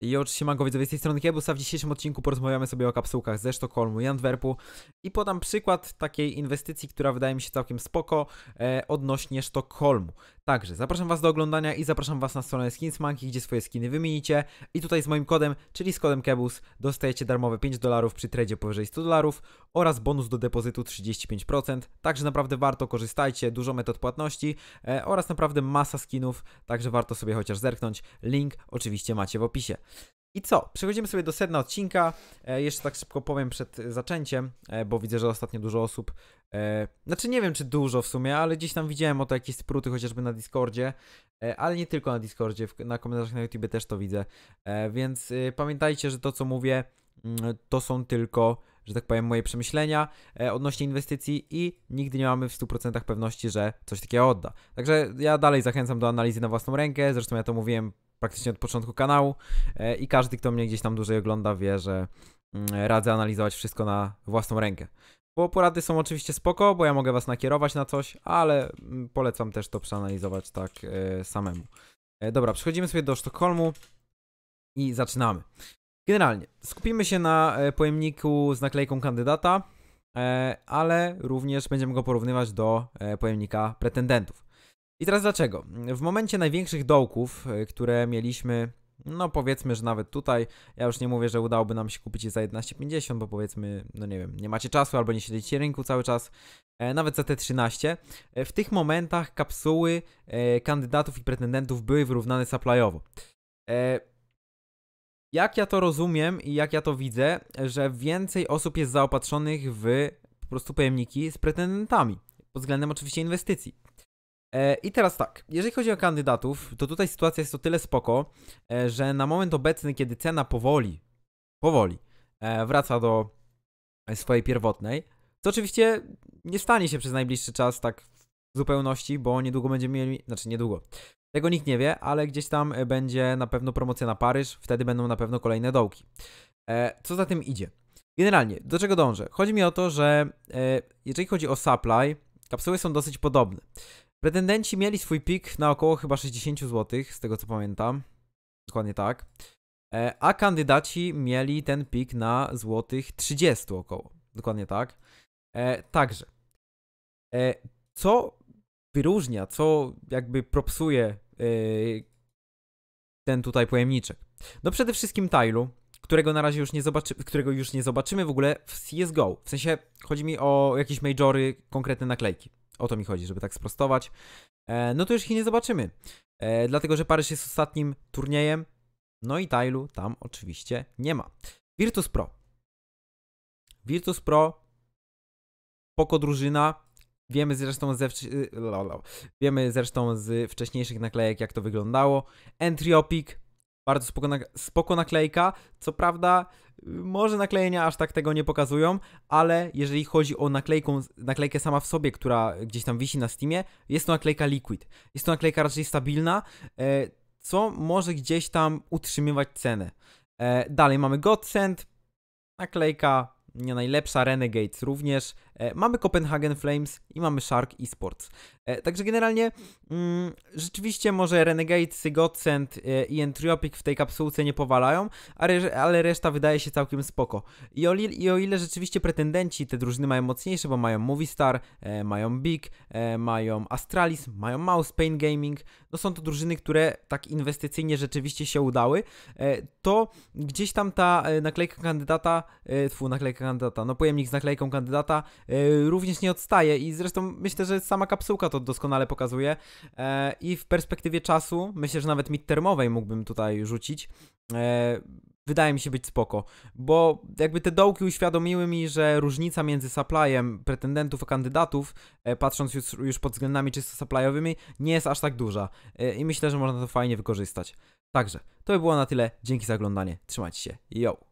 I oczywiście mango widzowie z tej strony Kiebusa. W dzisiejszym odcinku porozmawiamy sobie o kapsułkach ze Sztokholmu i Antwerpu i podam przykład takiej inwestycji, która wydaje mi się całkiem spoko e, odnośnie Sztokholmu. Także zapraszam Was do oglądania i zapraszam Was na stronę Skinsmanki, gdzie swoje skiny wymienicie i tutaj z moim kodem, czyli z kodem Kebus dostajecie darmowe 5 dolarów przy tradzie powyżej 100 dolarów oraz bonus do depozytu 35%. Także naprawdę warto, korzystajcie, dużo metod płatności e, oraz naprawdę masa skinów, także warto sobie chociaż zerknąć. Link oczywiście macie w opisie. I co? Przechodzimy sobie do sedna odcinka. E, jeszcze tak szybko powiem przed zaczęciem, e, bo widzę, że ostatnio dużo osób. E, znaczy, nie wiem czy dużo w sumie, ale gdzieś tam widziałem o to jakieś spruty, chociażby na Discordzie. E, ale nie tylko na Discordzie, w, na komentarzach na YouTube też to widzę. E, więc e, pamiętajcie, że to co mówię, mm, to są tylko, że tak powiem, moje przemyślenia odnośnie inwestycji i nigdy nie mamy w 100% pewności, że coś takiego odda. Także ja dalej zachęcam do analizy na własną rękę. Zresztą ja to mówiłem praktycznie od początku kanału e, i każdy, kto mnie gdzieś tam dłużej ogląda, wie, że mm, radzę analizować wszystko na własną rękę. Bo porady są oczywiście spoko, bo ja mogę was nakierować na coś, ale mm, polecam też to przeanalizować tak e, samemu. E, dobra, przechodzimy sobie do Sztokholmu i zaczynamy. Generalnie, skupimy się na pojemniku z naklejką kandydata, ale również będziemy go porównywać do pojemnika pretendentów. I teraz dlaczego? W momencie największych dołków, e, które mieliśmy, no powiedzmy, że nawet tutaj, ja już nie mówię, że udałoby nam się kupić je za 11,50, bo powiedzmy, no nie wiem, nie macie czasu albo nie siedzicie rynku cały czas, e, nawet za te 13. E, w tych momentach kapsuły kandydatów i pretendentów były wyrównane supplyowo. Jak ja to rozumiem i jak ja to widzę, że więcej osób jest zaopatrzonych w po prostu pojemniki z pretendentami, pod względem oczywiście inwestycji. E, I teraz tak, jeżeli chodzi o kandydatów, to tutaj sytuacja jest o tyle spoko, e, że na moment obecny, kiedy cena powoli, powoli e, wraca do swojej pierwotnej, co oczywiście nie stanie się przez najbliższy czas tak w zupełności, bo niedługo będziemy mieli, znaczy niedługo, tego nikt nie wie, ale gdzieś tam będzie na pewno promocja na Paryż, wtedy będą na pewno kolejne dołki. Co za tym idzie? Generalnie, do czego dążę? Chodzi mi o to, że jeżeli chodzi o supply, kapsuły są dosyć podobne. Pretendenci mieli swój pik na około chyba 60 zł, z tego co pamiętam. Dokładnie tak. E, a kandydaci mieli ten pik na złotych 30 około. Dokładnie tak. E, także, e, co wyróżnia, co jakby propsuje ten tutaj pojemniczek? No przede wszystkim Tylu, którego na razie już nie, zobaczy, którego już nie zobaczymy w ogóle w CSGO. W sensie chodzi mi o jakieś majory, konkretne naklejki. O to mi chodzi, żeby tak sprostować. E, no to już ich nie zobaczymy, e, dlatego że Paryż jest ostatnim turniejem, no i Tailu tam oczywiście nie ma. Virtus Pro. Virtus Pro, poko drużyna, Wiemy zresztą, ze, y, wiemy zresztą z wcześniejszych naklejek, jak to wyglądało. Entryopic, bardzo spoko, na, spoko naklejka. Co prawda, może naklejenia aż tak tego nie pokazują, ale jeżeli chodzi o naklejkę, naklejkę sama w sobie, która gdzieś tam wisi na Steamie, jest to naklejka Liquid. Jest to naklejka raczej stabilna, e, co może gdzieś tam utrzymywać cenę. E, dalej mamy Godsend, naklejka nie najlepsza, Renegades również, E, mamy Copenhagen Flames i mamy Shark Esports. E, także generalnie mm, rzeczywiście może Renegade, Sygocent e, i Entriopic w tej kapsułce nie powalają, ale reszta wydaje się całkiem spoko. I o, i o ile rzeczywiście pretendenci te drużyny mają mocniejsze, bo mają Movistar, e, mają Big, e, mają Astralis, mają Mouse Pain Gaming, no są to drużyny, które tak inwestycyjnie rzeczywiście się udały, e, to gdzieś tam ta naklejka kandydata, e, naklejka kandydata, no pojemnik z naklejką kandydata E, również nie odstaje i zresztą myślę, że sama kapsułka to doskonale pokazuje e, i w perspektywie czasu, myślę, że nawet midtermowej mógłbym tutaj rzucić e, wydaje mi się być spoko, bo jakby te dołki uświadomiły mi, że różnica między supplyem pretendentów a kandydatów, patrząc już, już pod względami czysto supplyowymi, nie jest aż tak duża i myślę, że można to fajnie wykorzystać. Także, to by było na tyle, dzięki za oglądanie, trzymajcie się, yo!